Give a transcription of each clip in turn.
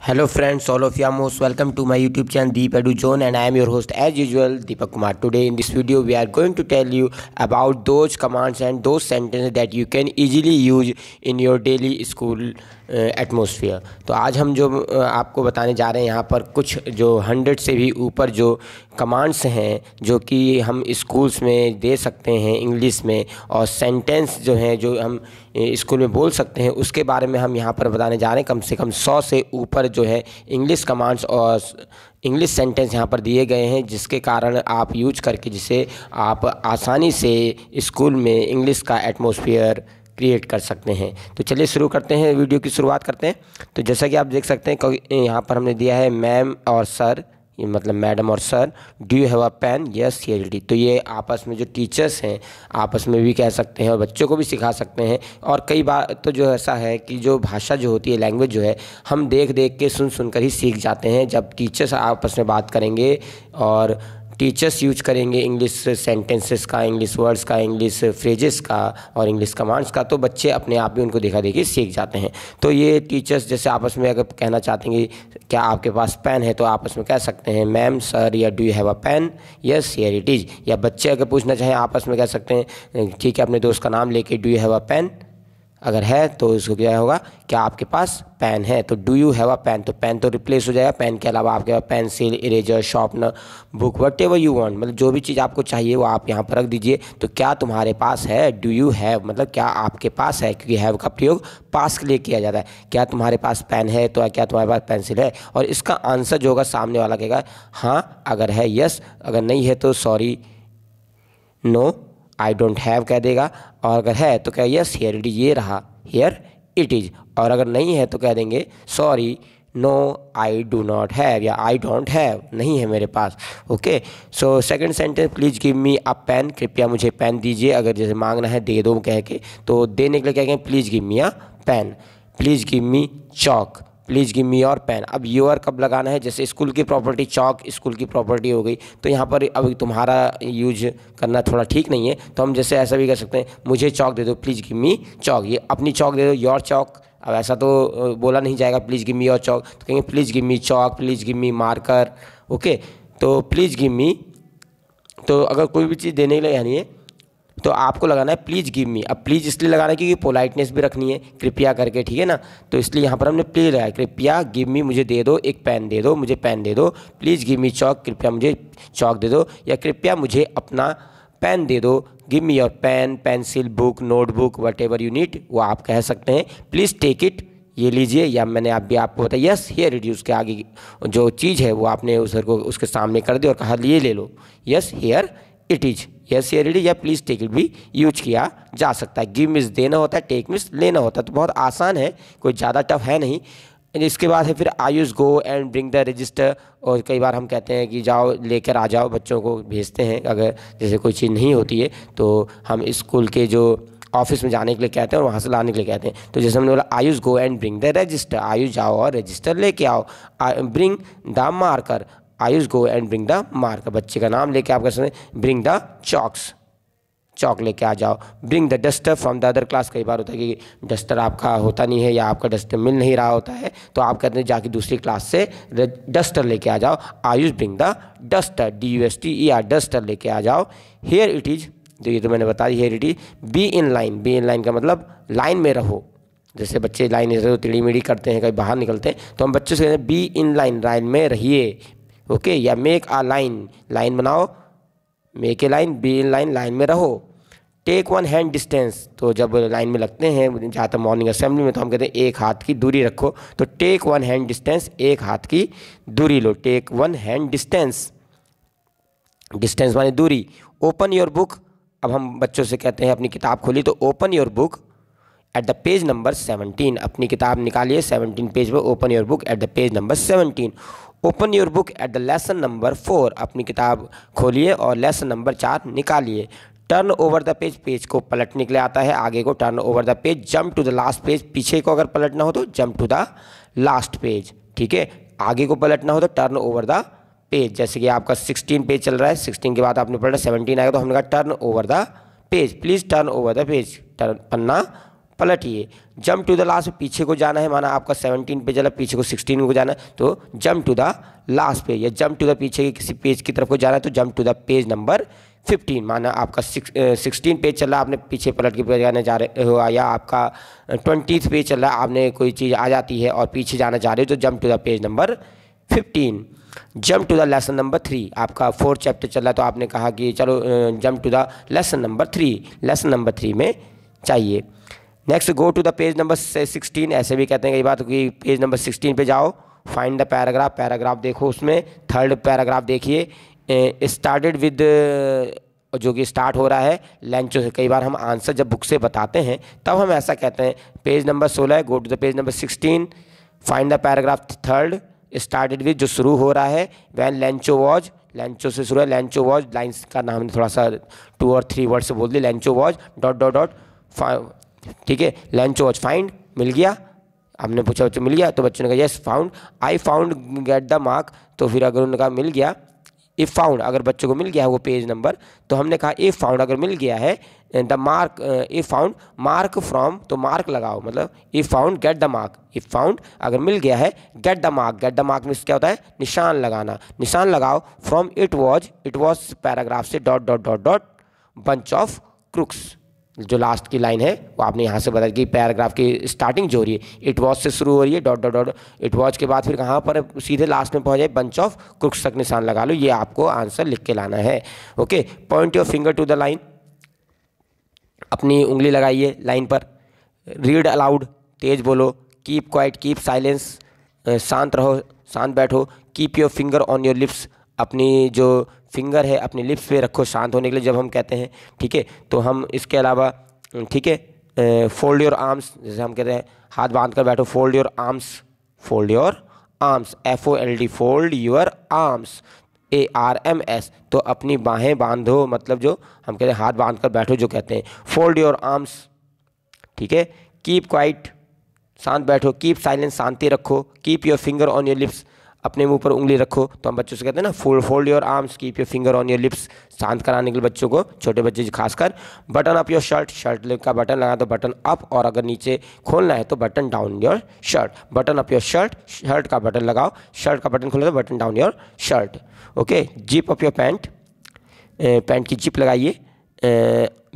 Hello friends, all of you are most welcome to my YouTube channel Deep Edu Zone and I am your host as usual Deepak Kumar. Today in this video we are going to tell you about those commands and those sentences that you can easily use in your daily school atmosphere तो आज हम जो आपको बताने जा रहे हैं यहाँ पर कुछ जो हंड्रेड से भी ऊपर जो कमांड्स हैं जो कि हम स्कूल्स में दे सकते हैं इंग्लिश में और सेंटेंस जो हैं जो हम स्कूल में बोल सकते हैं उसके बारे में हम यहाँ पर बताने जा रहे हैं कम से कम सौ से ऊपर जो है इंग्लिश कमांड्स और इंग्लिश सेंटेंस यहाँ पर दिए गए हैं जिसके कारण आप यूज करके जिसे आप आसानी से स्कूल में इंग्लिश का एटमोसफियर क्रिएट कर सकते हैं तो चलिए शुरू करते हैं वीडियो की शुरुआत करते हैं तो जैसा कि आप देख सकते हैं यहाँ पर हमने दिया है मैम और सर ये मतलब मैडम और sir do you have a pen yes C L D तो ये आपस में जो टीचर्स हैं आपस में भी कह सकते हैं और बच्चों को भी सिखा सकते हैं और कई बार तो जो ऐसा है कि जो भाषा जो होती है लैंग्वेज जो है हम देख देख के सुन सुन कर ही सीख जाते हैं जब टीचर्स आपस में बात करेंगे और टीचर्स यूज करेंगे इंग्लिश सेंटेंसेस का इंग्लिश वर्ड्स का इंग्लिश फ्रेजेस का और इंग्लिश कमांड्स का तो बच्चे अपने आप भी उनको देखा देखी सीख जाते हैं तो ये टीचर्स जैसे आपस में अगर कहना चाहते हैं कि क्या आपके पास पेन है तो आपस में कह सकते हैं मैम सर या do you have a pen yes here it is या बच्चे अगर पूछना चाहें आपस में कह सकते हैं ठीक है अपने दोस्त का नाम लेके do you have a pen अगर है तो इसको क्या होगा क्या आपके पास पेन है तो do you have a pen तो पेन तो रिप्लेस हो जाएगा पेन के अलावा आपके पास pencil eraser sharpener book whatever you want मतलब जो भी चीज़ आपको चाहिए वो आप यहाँ पर रख दीजिए तो क्या तुम्हारे पास है डू यू हैव मतलब क्या आपके पास है क्योंकि हैव का प्रयोग पास के लिए किया जाता है क्या तुम्हारे पास पेन है तो क्या तुम्हारे पास पेंसिल है और इसका आंसर जो होगा सामने वाला कहेगा हाँ अगर है यस अगर नहीं है तो sorry no I don't have कह देगा और अगर है तो कह यस हेयर इट इज़ ये रहा हेयर इट इज़ और अगर नहीं है तो कह देंगे sorry no I do not have या आई डोंट हैव नहीं है मेरे पास okay so second sentence please give me a pen कृपया मुझे पेन दीजिए अगर जैसे मांगना है दे दो कह के तो देने के लिए कह के please give me a pen please give me chalk please give me your pen अब योर कब लगाना है जैसे स्कूल की प्रॉपर्टी चौक स्कूल की प्रॉपर्टी हो गई तो यहाँ पर अभी तुम्हारा यूज करना थोड़ा ठीक नहीं है तो हम जैसे ऐसा भी कर सकते हैं मुझे चौक दे दो प्लीज़ गिव मी चौक ये अपनी चौक दे दो योर चौक अब ऐसा तो बोला नहीं जाएगा please give me your chalk तो कहेंगे please give me chalk please give me marker okay तो प्लीज़ गिव मी तो अगर कोई भी चीज़ देने के लिए यानी है तो आपको लगाना है प्लीज़ गिव मी अब प्लीज़ इसलिए लगाना है क्योंकि पोलाइटनेस भी रखनी है कृपया करके ठीक है ना तो इसलिए यहाँ पर हमने प्लीज़ लगाया कृपया गिव मी मुझे दे दो एक पेन दे दो मुझे पेन दे दो प्लीज़ गिव मी चौक कृपया मुझे चौक दे दो या कृपया मुझे अपना पेन दे दो give me your pen pencil book notebook whatever you need वो आप कह सकते हैं प्लीज़ टेक इट ये लीजिए या मैंने आप भी आपको बताया यस हेयर रिड्यूस के आगे जो चीज़ है वो आपने उसको उसके सामने कर दी और कहा ये ले लो yes here it is yes here it is या प्लीज़ टेक इट भी यूज किया जा सकता है गिव मिस देना होता है टेक मिस लेना होता है तो बहुत आसान है कोई ज़्यादा टफ है नहीं इसके बाद है फिर Ayush go and bring the register और कई बार हम कहते हैं कि जाओ लेकर आ जाओ बच्चों को भेजते हैं अगर जैसे कोई चीज़ नहीं होती है तो हम स्कूल के जो ऑफिस में जाने के लिए कहते हैं और वहाँ से लाने के लिए कहते हैं तो जैसे हमने बोला Ayush go and bring the register Ayush जाओ और रजिस्टर लेके आओ bring the marker Ayush go and bring the mark बच्चे का नाम लेके आप कर हैं ब्रिंग द चॉक्स चौक लेके आ जाओ bring the duster from the other class कई बार होता है कि डस्टर आपका होता नहीं है या आपका डस्टर मिल नहीं रहा होता है तो आप कहते हैं जाके दूसरी क्लास से डस्टर लेके आ जाओ Ayush bring the duster D U S T E R duster लेके आ जाओ हेयर इट इज़ तो ये तो मैंने बता दी here it is be in line be in line का मतलब लाइन में रहो जैसे बच्चे लाइन इधर टिड़ी मिड़ी करते हैं कभी बाहर निकलते हैं तो हम बच्चों से कहते हैं बी इन लाइन लाइन में रहिए ओके या मेक आ लाइन लाइन बनाओ make a line be in line line में रहो टेक वन हैंड डिस्टेंस तो जब लाइन में लगते हैं जहाँ तक मॉर्निंग असेंबली में तो हम कहते हैं एक हाथ की दूरी रखो तो टेक वन हैंड डिस्टेंस एक हाथ की दूरी लो take one hand distance distance माने दूरी ओपन योर बुक अब हम बच्चों से कहते हैं अपनी किताब खोली तो open your book at the page number seventeen अपनी किताब निकालिए सेवनटीन पेज पर open your book at the page number seventeen open your book at the lesson number four अपनी किताब खोलिए और लेसन नंबर चार निकालिए turn over the page page को पलटने के लिए आता है आगे को turn over the page jump to the last page पीछे को अगर पलटना हो तो jump to the last page ठीक है आगे को पलटना हो तो टर्न ओवर द पेज जैसे कि आपका सिक्सटीन पेज चल रहा है सिक्सटीन के बाद आपने पलटा सेवनटीन आएगा तो हमने कहा turn over the page please turn over the page turn पन्ना पलटिए जंप टू द लास्ट पीछे को जाना है माना आपका 17 पे चला पीछे को 16 को जाना है तो जंप टू द लास्ट पे या जंप टू द पीछे के किसी पेज की तरफ को जाना है तो jump to the page number 15 माना आपका सिक्सटीन पेज चल रहा आपने पीछे पलट के पेज जाने जा रहे हो या आपका ट्वेंटी पेज चल रहा आपने कोई चीज़ आ जाती है और पीछे जाना चाह रहे हो तो jump to the page number fifteen jump to the lesson number three आपका फोर्थ चैप्टर चल रहा तो आपने कहा कि चलो jump to the lesson number three lesson number three में चाहिए next go to the page number sixteen ऐसे भी कहते हैं कई बात कि पेज नंबर सिक्सटीन पे जाओ फाइंड द पैराग्राफ पैराग्राफ देखो उसमें थर्ड पैराग्राफ देखिए स्टार्टेड विद जो कि स्टार्ट हो रहा है लैंचो से कई बार हम आंसर जब बुक से बताते हैं तब हम ऐसा कहते हैं पेज नंबर सोलह go to the page number sixteen find the paragraph third started with जो शुरू हो रहा है वैन लंचो वॉज लंचो से शुरू है लंचो वॉज लाइन्स का नाम थोड़ा सा टू और थ्री वर्ड से बोल दिया लंचो वॉज डॉट डॉट डॉट ठीक है लंच वॉच फाइंड मिल गया आपने पूछा बच्चों मिल गया तो बच्चों ने कहा yes found I found get the mark तो फिर अगर उन्होंने कहा मिल गया इफ़ फाउंड अगर बच्चों को मिल गया है वो पेज नंबर तो हमने कहा इफ़ फाउंड अगर मिल गया है the mark if found mark from तो मार्क लगाओ मतलब if found get the mark if found अगर मिल गया है get the mark get the mark में क्या होता है निशान लगाना निशान लगाओ from it was it was paragraph से dot dot dot dot bunch of crooks जो लास्ट की लाइन है वो आपने यहाँ से बताया कि पैराग्राफ की स्टार्टिंग जो हो रही है इट वॉच से शुरू हो रही है dot dot dot it watch के बाद फिर कहाँ पर सीधे लास्ट में पहुँच जाए बंच ऑफ क्रुक्स तक निशान लगा लो ये आपको आंसर लिख के लाना है okay point your finger to the line अपनी उंगली लगाइए लाइन पर रीड अलाउड तेज बोलो कीप क्वाइट कीप साइलेंस शांत रहो शांत बैठो keep your finger on your lips अपनी जो फिंगर है अपने लिप्स पे रखो शांत होने के लिए जब हम कहते हैं ठीक है तो हम इसके अलावा ठीक है फोल्ड योर आर्म्स जैसे हम कहते हैं हाथ बांध कर बैठो fold your arms fold your arms F O L D fold your arms A R M S तो अपनी बाहें बांधो मतलब जो हम कहते हैं हाथ बांध कर बैठो जो कहते हैं फोल्ड योर आर्म्स ठीक है कीप क्वाइट शांत बैठो कीप साइलेंस शांति रखो keep your finger on your lips अपने मुंह पर उंगली रखो तो हम बच्चों से कहते हैं ना fold fold your arms keep your finger on your lips शांत कराने के लिए बच्चों को छोटे बच्चे खासकर button up your shirt shirt का बटन लगा तो बटन अप और अगर नीचे खोलना है तो button down your shirt button up your shirt shirt का बटन लगाओ शर्ट का बटन खोलो तो button down your shirt okay zip up your pants pants की जिप लगाइए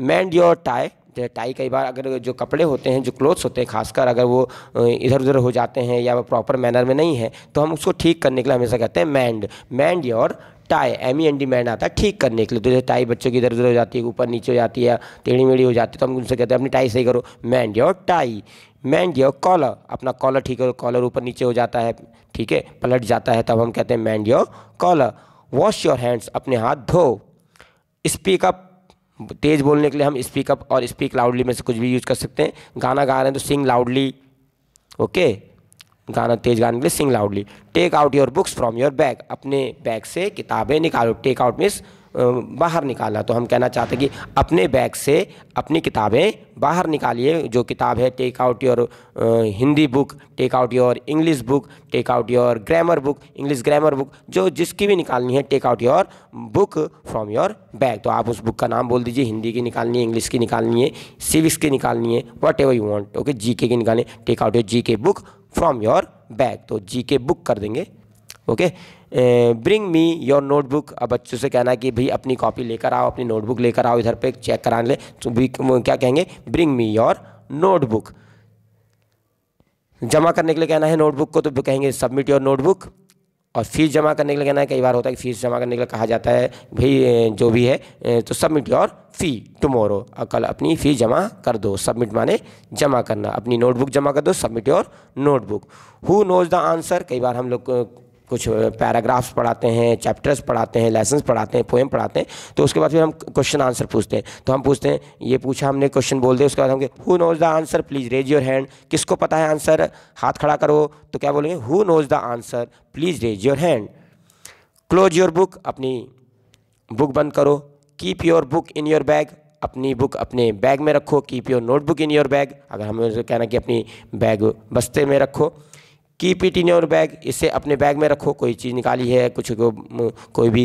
मैंड योर टाई टाई कई बार अगर जो कपड़े होते हैं जो क्लोथ्स होते हैं खासकर अगर वो इधर उधर हो जाते हैं या वो प्रॉपर मैनर में नहीं है तो हम उसको ठीक करने के लिए हमेशा कहते हैं mend mend your tie M E N D mend आता है ठीक करने के लिए तो जैसे टाई बच्चों की इधर उधर हो जाती है ऊपर नीचे हो जाती है टेढ़ी मेढ़ी हो जाती है तो हम उनसे कहते हैं अपनी टाई सही करो mend your tie mend your collar अपना कॉलर ठीक करो कॉलर ऊपर नीचे हो जाता है ठीक है पलट जाता है तब हम कहते हैं mend your collar wash your hands अपने हाथ धो स्पीक अप तेज़ बोलने के लिए हम स्पीकअप और स्पीक लाउडली में से कुछ भी यूज़ कर सकते हैं गाना गा रहे हैं तो सिंग लाउडली ओके गाना तेज गाने के लिए sing loudly take out your books from your bag अपने बैग से किताबें निकालो टेक आउट मीन्स बाहर निकाला तो हम कहना चाहते कि अपने बैग से अपनी किताबें बाहर निकालिए जो किताब है take out your Hindi book take out your English book take out your grammar book English grammar book जो जिसकी भी निकालनी है take out your book from your bag तो आप उस बुक का नाम बोल दीजिए हिंदी की निकालनी है इंग्लिश की निकालनी है सिविक्स की निकालनी है whatever you want okay G K की निकालनी टेक आउट योर जी के बुक फ्रॉम योर बैग तो जी के बुक कर देंगे okay bring me your notebook अब बच्चों से कहना कि भाई अपनी कॉपी लेकर आओ अपनी नोटबुक लेकर आओ इधर पे चेक कराने ले तो भी क्या कहेंगे ब्रिंग मी योर नोटबुक जमा करने के लिए कहना है नोटबुक को तो कहेंगे सबमिट योर नोटबुक और फीस जमा करने के लिए कहना है कई बार होता है कि फीस जमा करने के लिए कहा जाता है भाई जो भी है तो सबमिट योर फ़ी टुमोरो कल अपनी फ़ी जमा कर दो सबमिट माने जमा करना अपनी नोटबुक जमा कर दो submit your notebook who knows the answer कई बार हम लोग कुछ पैराग्राफ्स पढ़ाते हैं चैप्टर्स पढ़ाते हैं लेसन्स पढ़ाते हैं पोएम पढ़ाते हैं तो उसके बाद फिर हम क्वेश्चन आंसर पूछते हैं तो हम पूछते हैं ये पूछा हमने क्वेश्चन बोल दिया उसके बाद हम who knows the answer please raise your hand किसको पता है आंसर हाथ खड़ा करो तो क्या बोलेंगे who knows the answer please raise your hand close your book अपनी बुक बंद करो keep your book in your bag अपनी बुक अपने बैग में रखो keep your notebook in your bag अगर हमें कहना कि अपनी बैग बस्ते में रखो keep it in your bag इसे अपने बैग में रखो कोई चीज़ निकाली है कुछ को, कोई भी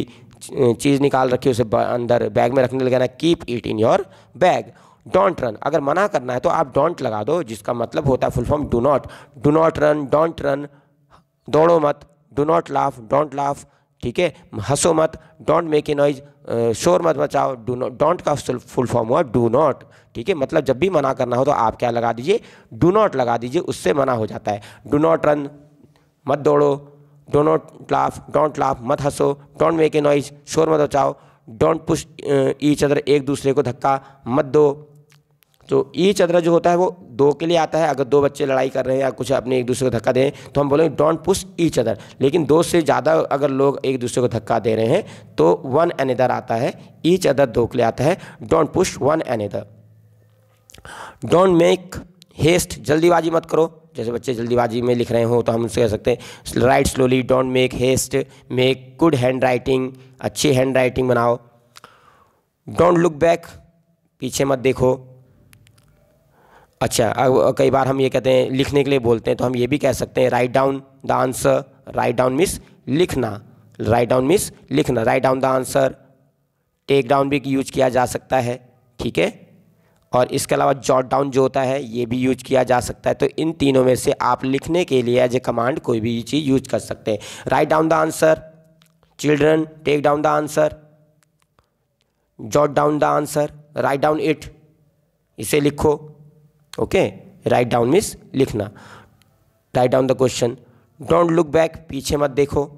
चीज़ निकाल रखी उसे अंदर बैग में रखने लगाना keep it in your bag don't run अगर मना करना है तो आप डोंट लगा दो जिसका मतलब होता है full form do not do not run don't run दौड़ो मत do not laugh don't laugh ठीक है हंसो मत डोंट मेक ए नॉइज शोर मत बचाओ डू नॉट डोंट का फुल फॉर्म हुआ डू नॉट ठीक है मतलब जब भी मना करना हो तो आप क्या लगा दीजिए डू नॉट लगा दीजिए उससे मना हो जाता है डू नॉट रन मत दौड़ो do not laugh don't laugh मत हंसो डोंट मेक ए नॉइज शोर मत बचाओ डोंट पुश ईच अदर एक दूसरे को धक्का मत दो तो ई e अदर जो होता है वो दो के लिए आता है अगर दो बच्चे लड़ाई कर रहे हैं या कुछ अपने एक दूसरे को धक्का दें तो हम बोलेंगे डोंट पुश ई चदर लेकिन दो से ज़्यादा अगर लोग एक दूसरे को धक्का दे रहे हैं तो वन एन इधर आता है ईच e अदर दो के लिए आता है डोंट पुश वन एन इधर डोंट मेक हेस्ट जल्दीबाजी मत करो जैसे बच्चे जल्दीबाजी में लिख रहे हो तो हम उनसे कह सकते हैं write slowly don't make haste make good hand writing अच्छी हैंड राइटिंग बनाओ डोंट लुक बैक पीछे मत देखो अच्छा अब कई बार हम ये कहते हैं लिखने के लिए बोलते हैं तो हम ये भी कह सकते हैं write down the answer write down means लिखना राइट डाउन मिस लिखना write down the answer take down भी यूज किया जा सकता है ठीक है और इसके अलावा जॉट डाउन जो होता है ये भी यूज किया जा सकता है तो इन तीनों में से आप लिखने के लिए एज ए कमांड कोई भी चीज़ यूज कर सकते हैं write down the answer children take down the answer jot down the answer write down it इसे लिखो ओके राइट डाउन मीन्स लिखना write down the question don't look back पीछे मत देखो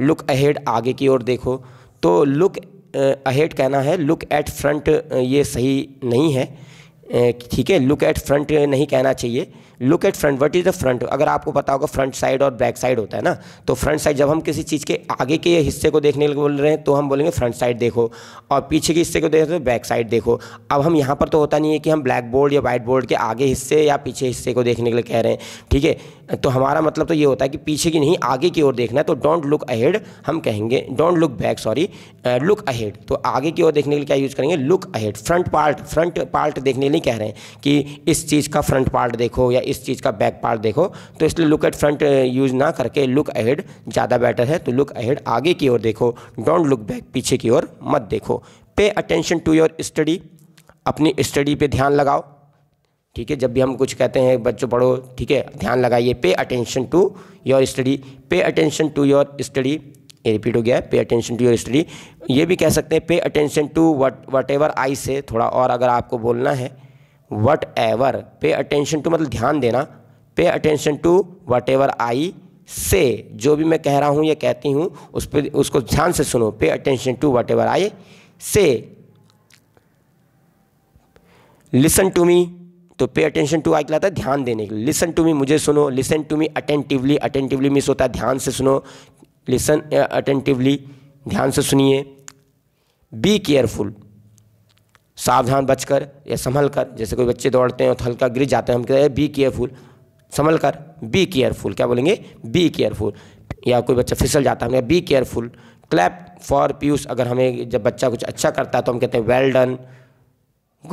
लुक अहेड आगे की ओर देखो तो लुक अहेड कहना है लुक एट फ्रंट ये सही नहीं है ठीक है लुक एट फ्रंट नहीं कहना चाहिए look at front what is the front अगर आपको पता होगा फ्रंट साइड और बैक साइड होता है ना तो फ्रंट साइड जब हम किसी चीज़ के आगे के हिस्से को देखने के बोल रहे हैं तो हम बोलेंगे फ्रंट साइड देखो और पीछे के हिस्से को देख रहे तो बैक साइड देखो अब हम यहाँ पर तो होता नहीं है कि हम ब्लैक बोर्ड या वाइट बोर्ड के आगे हिस्से या पीछे हिस्से को देखने के लिए कह रहे हैं ठीक है तो हमारा मतलब तो ये होता है कि पीछे की नहीं आगे की ओर देखना है तो डोंट लुक अहेड हम कहेंगे don't look back sorry look ahead तो आगे की ओर देखने के लिए क्या यूज़ करेंगे look ahead front part front part देखने के लिए कह रहे हैं कि इस चीज़ का फ्रंट पार्ट देखो या इस चीज़ का बैक पार्ट देखो तो इसलिए लुक एट फ्रंट यूज़ ना करके लुक अहेड ज़्यादा बेटर है तो लुक अहेड आगे की ओर देखो डोंट लुक बैक पीछे की ओर मत देखो pay attention to your study अपनी स्टडी पे ध्यान लगाओ ठीक है जब भी हम कुछ कहते हैं बच्चों पढ़ो ठीक है ध्यान लगाइए pay attention to your study pay attention to your study ये रिपीट हो गया पे अटेंशन टू योर स्टडी ये भी कह सकते हैं pay attention to what whatever I say थोड़ा और अगर आपको बोलना है whatever pay attention to मतलब ध्यान देना pay attention to whatever I say जो भी मैं कह रहा हूँ या कहती हूँ उस पर उसको ध्यान से सुनो pay attention to whatever I say listen to मी तो पे अटेंशन टू आई कहलाता है ध्यान देने के लिए लिसन टू मी मुझे सुनो listen to me attentively attentively means होता है ध्यान से सुनो लिसन अटेंटिवली ध्यान से सुनिए बी केयरफुल सावधान बचकर या संभल कर जैसे कोई बच्चे दौड़ते हैं और हल्का गिर जाते हैं हम कहते हैं बी केयरफुल संभल कर बी केयरफुल क्या बोलेंगे बी केयरफुल या कोई बच्चा फिसल जाता है be careful clap for Piyush अगर हमें जब बच्चा कुछ अच्छा करता है तो हम कहते हैं well done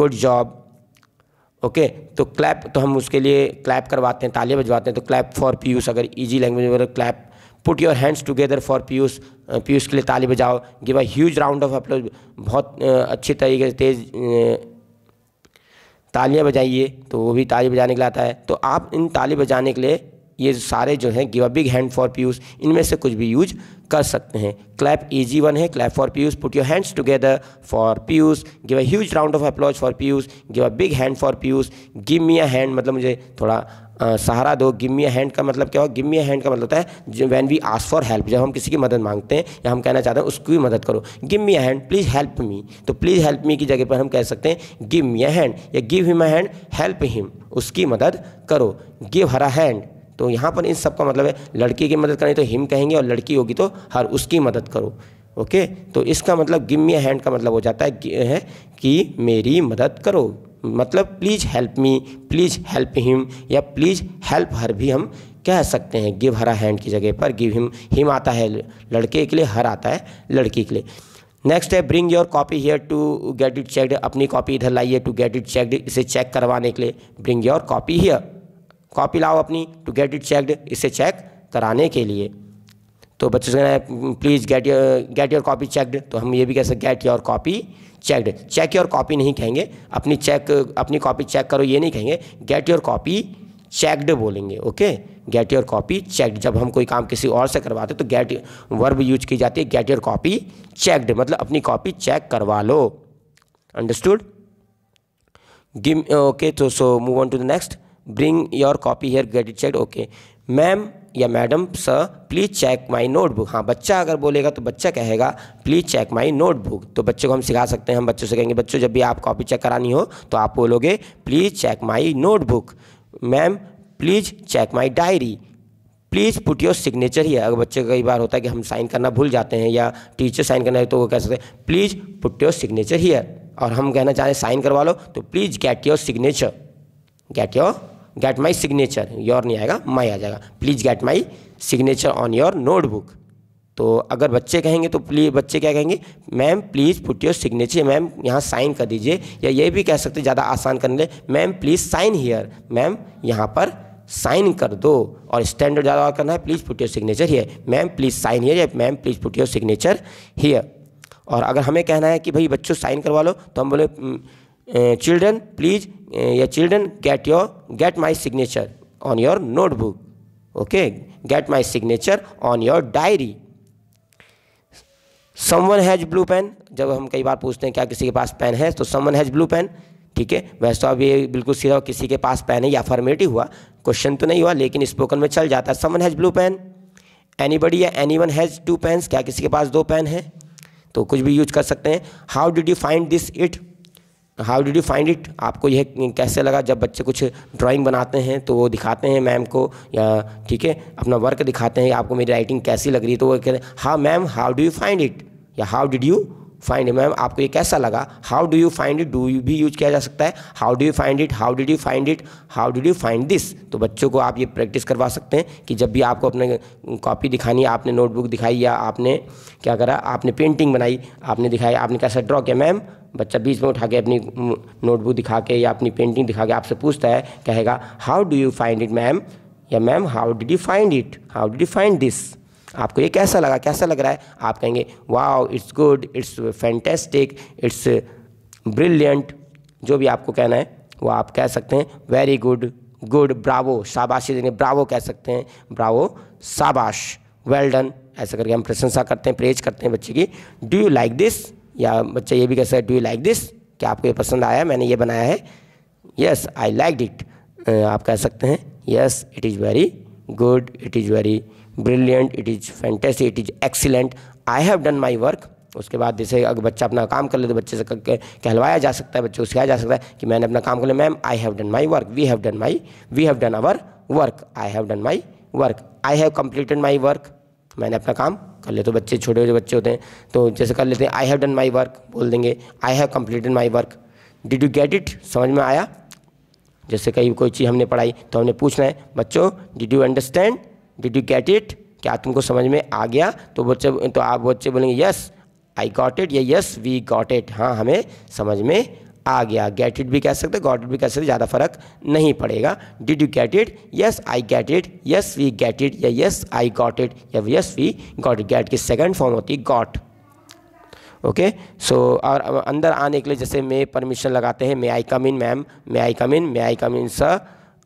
good job okay तो क्लैप तो हम उसके लिए क्लैप करवाते हैं तालियां बजवाते हैं तो क्लैप फॉर पीयूष अगर ईजी लैंग्वेज में clap put your hands together for Piyush Piyush के लिए ताली बजाओ give a huge round of applause बहुत अच्छे तरीके से तेज़ तालियां बजाइए तो वो भी ताली बजाने के लिए आता है तो आप इन ताली बजाने के लिए ये सारे जो हैं give a big hand for Piyush इनमें से कुछ भी यूज कर सकते हैं क्लैप इजी वन है clap for Piyush put your hands together for Piyush give a huge round of applause for Piyush give a big hand for Piyush give me a hand मतलब मुझे थोड़ा सहारा दो गिव मी अ हैंड का मतलब क्या हो गिव मी अ हैंड का मतलब होता है when we ask for help जब हम किसी की मदद मांगते हैं या हम कहना चाहते हैं उसकी भी मदद करो give me a hand please help me तो प्लीज़ हेल्प मी की जगह पर हम कह सकते हैं गिव मी अ हैंड या give him a hand help him उसकी मदद करो गिव हर अ हैंड तो यहाँ पर इन सब का मतलब है लड़की की मदद करनी तो हिम कहेंगे और लड़की होगी तो हर उसकी मदद करो ओके तो इसका मतलब गिव मी हैंड का मतलब हो जाता है, है कि मेरी मदद करो मतलब please help me please help him या प्लीज़ हेल्प हर भी हम कह सकते हैं गिव हरा हैंड की जगह पर गिव हिम हिम आता है लड़के के लिए हर आता है लड़की के लिए नेक्स्ट है bring your copy here to get it checked अपनी कॉपी इधर लाइए टू गेट इट चेक्ड इसे चेक करवाने के लिए bring your copy here copy लाओ अपनी टू गेट इट चेकड इसे चेक कराने के लिए तो बच्चों से please get your get your copy checked तो हम ये भी कह सकते get your copy checked check your copy नहीं कहेंगे अपनी चेक अपनी कॉपी चेक करो ये नहीं कहेंगे गेट योर कॉपी चेकड बोलेंगे okay get your copy checked जब हम कोई काम किसी और से करवाते तो गेट वर्ब यूज की जाती है गेट योर कॉपी चेकड मतलब अपनी कॉपी चेक करवा लो अंडरस्टूड गिम ओके तो so move on to the next bring your copy here get it check okay ma'am या madam sir please check my notebook हाँ बच्चा अगर बोलेगा तो बच्चा कहेगा प्लीज़ चेक माई नोटबुक तो बच्चे को हम सिखा सकते हैं हम बच्चों से कहेंगे बच्चों जब भी आप कॉपी चेक करानी हो तो आप बोलोगे please check my notebook ma'am please check my diary please put your signature ही अगर बच्चे कई बार होता है कि हम साइन करना भूल जाते हैं या टीचर साइन करना है तो वो कह सकते हैं प्लीज़ पुट योर सिग्नेचर ही और हम कहना चाह रहे हैं साइन करवा लो तो please get your signature get your get my signature your नहीं आएगा माई आ जाएगा please get my signature on your notebook तो अगर बच्चे कहेंगे तो प्लीज बच्चे क्या कहेंगे ma'am please put your signature ma'am यहाँ साइन कर दीजिए या ये भी कह सकते ज़्यादा आसान करने ma'am please sign here ma'am यहाँ पर साइन कर दो और स्टैंडर्ड ज़्यादा और करना है please put your signature here ma'am please sign here या ma'am please put your signature here और अगर हमें कहना है कि भाई बच्चों साइन करवा लो तो हम बोले हम्म, चिल्ड्रन प्लीज या children get your get my signature on your notebook okay get my signature on your diary someone has blue pen जब हम कई बार पूछते हैं क्या किसी के पास पेन है तो समवन हैज ब्लू पेन ठीक है वैसे तो अब ये बिल्कुल सीधा किसी के पास पेन है या फॉर्मेटिव हुआ क्वेश्चन तो नहीं हुआ लेकिन स्पोकन में चल जाता है someone has blue pen buddy या anyone has two pen क्या किसी के पास दो पेन है तो कुछ भी यूज कर सकते हैं how did you find this it how did you find it आपको यह कैसे लगा जब बच्चे कुछ ड्राइंग बनाते हैं तो वो दिखाते हैं मैम को या ठीक है अपना वर्क दिखाते हैं आपको मेरी राइटिंग कैसी लग रही है तो वो कहते हैं हाँ ma'am how do you find it या how did you find ma'am आपको ये कैसा लगा how do you find it do you भी यूज किया जा सकता है how do you find it how did you find it how did you find this तो बच्चों को आप ये प्रैक्टिस करवा सकते हैं कि जब भी आपको अपने कॉपी दिखानी है आपने नोटबुक दिखाई या आपने क्या करा आपने पेंटिंग बनाई आपने दिखाई आपने कैसा ड्रॉ किया मैम बच्चा बीच में उठा के अपनी नोटबुक दिखा के या अपनी पेंटिंग दिखा के आपसे पूछता है कहेगा how do you find it ma'am या ma'am how did you find it how did you find this आपको ये कैसा लगा कैसा लग रहा है आप कहेंगे wow it's good it's fantastic it's brilliant जो भी आपको कहना है वो आप कह सकते हैं वेरी गुड गुड ब्रावो शाबाशी देंगे ब्रावो कह सकते हैं ब्रावो शाबाश वेल डन ऐसा करके हम प्रशंसा करते हैं प्रेज करते हैं बच्चे की डू यू लाइक दिस या बच्चा ये भी कह सकता है डू यू लाइक दिस क्या आपको ये पसंद आया मैंने ये बनाया है यस आई लाइक इट आप कह सकते हैं yes it is very good it is very brilliant it is fantastic it is excellent i have done my work उसके बाद जैसे अगर बच्चा अपना काम कर ले तो बच्चे से कहलवाया जा सकता है बच्चे को सिखाया जा सकता है कि मैंने अपना काम कर लिया ma'am I have done my work we have done my we have done our work I have done my work I have completed my work मैंने अपना काम कर लिया तो बच्चे छोटे छोटे बच्चे होते हैं तो जैसे कर लेते हैं I have done my work बोल देंगे I have completed my work did you get it समझ में आया जैसे कहीं कोई चीज़ हमने पढ़ाई तो हमने पूछना है बच्चों did you understand did you get it क्या तुमको समझ में आ गया तो बच्चे तो आप बच्चे बोलेंगे यस आई गॉट इट या यस वी गॉट इट हाँ हमें समझ में आ गया गेट इट भी कह सकते गॉट इट भी कह सकते ज़्यादा फर्क नहीं पड़ेगा did you get it yes I get it yes we get it या यस आई गॉट इट या yes we got it get की सेकेंड फॉर्म होती है गॉट ओके सो और अंदर आने के लिए जैसे मे परमिशन लगाते हैं मे आई कम इन मैम मे आई कम इन मे आई कम इन सर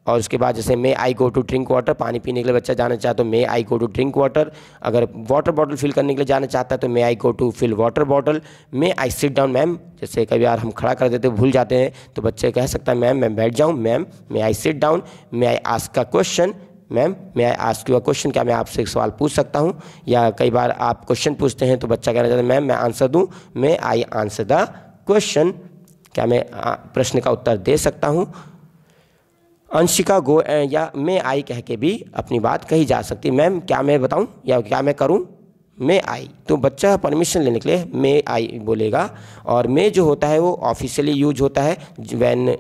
और उसके बाद जैसे may I go to drink water पानी पीने के लिए बच्चा जाना चाहता तो may I go to drink water अगर वाटर बॉटल फिल करने के लिए जाना चाहता है तो may I go to fill water bottle may I sit down ma'am जैसे कभी यार हम खड़ा कर देते भूल जाते हैं तो बच्चे कह सकता है मैम मैं बैठ जाऊँ ma'am may I sit down may I ask का क्वेश्चन मैम मैं आस्क यू अ क्वेश्चन क्या मैं आपसे एक सवाल पूछ सकता हूँ या कई बार आप क्वेश्चन पूछते हैं तो बच्चा कहना चाहता है मैम मैं आंसर दूँ मैं आई आंसर द क्वेश्चन क्या मैं प्रश्न का उत्तर दे सकता हूँ अंशिका गो या मैं आई कह के भी अपनी बात कही जा सकती मैम क्या मैं बताऊँ या क्या मैं करूँ मैं आई तो बच्चा परमिशन लेने के लिए मैं आई बोलेगा और मैं जो होता है वो ऑफिशियली यूज होता है when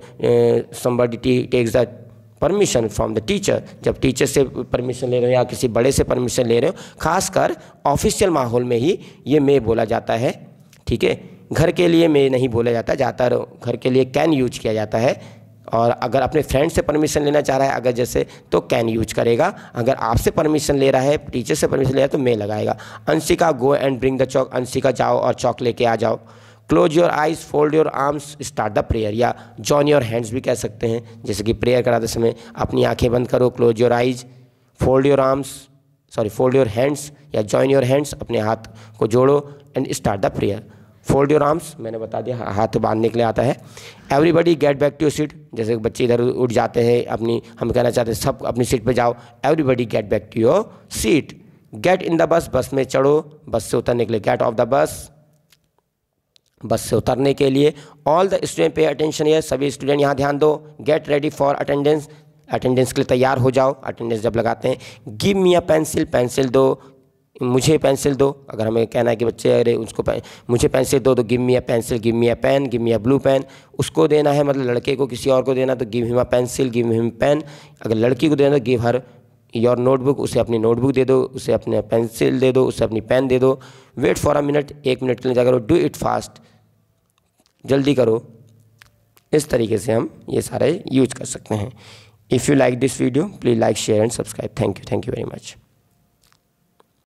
somebody takes the permission from the teacher जब टीचर से परमिशन ले रहे हो या किसी बड़े से परमिशन ले रहे हो खासकर ऑफिशियल माहौल में ही ये मे बोला जाता है ठीक है घर के लिए मे नहीं बोला जाता जाता घर के लिए कैन यूज किया जाता है और अगर अपने फ्रेंड से परमिशन लेना चाह रहा है अगर जैसे तो कैन यूज करेगा अगर आपसे परमिशन ले रहा है टीचर से परमिशन ले रहा है तो मे लगाएगा Anshika go and bring the chalk Anshika जाओ और चॉक लेके आ जाओ close your eyes fold your arms start the prayer या जॉन योर हैंड्स भी कह सकते हैं जैसे कि प्रेयर कराते समय अपनी आंखें बंद करो close your eyes fold your arms sorry fold your hands या जॉइन योर हैंड्स अपने हाथ को जोड़ो and start the prayer fold your arms मैंने बता दिया हाथ बांधने के लिए आता है everybody get back to your seat जैसे बच्चे इधर उठ जाते हैं अपनी हम कहना चाहते हैं सब अपनी सीट पर जाओ everybody get back to your seat get in the bus bus में चढ़ो बस से उतरने के लिए गेट ऑफ द बस बस से उतरने के लिए all the student pay attention ये सभी स्टूडेंट यहाँ ध्यान दो get ready for attendance attendance के लिए तैयार हो जाओ अटेंडेंस जब लगाते हैं give me a pencil pencil दो मुझे पेंसिल दो अगर हमें कहना है कि बच्चे अरे उसको पे, मुझे पेंसिल दो तो give me a pencil give me a pen give me a blue pen उसको देना है मतलब लड़के को किसी और को देना तो give him a pencil give him pen अगर लड़की को देना तो गिव हर योर नोटबुक उसे अपनी नोटबुक दे दो उसे अपने पेंसिल दे दो उसे अपनी पेन दे दो वेट फॉर अ मिनट एक मिनट के लिए जाकर डू इट फास्ट जल्दी करो इस तरीके से हम ये सारे यूज कर सकते हैं if you like this video please like share and subscribe thank you thank you very much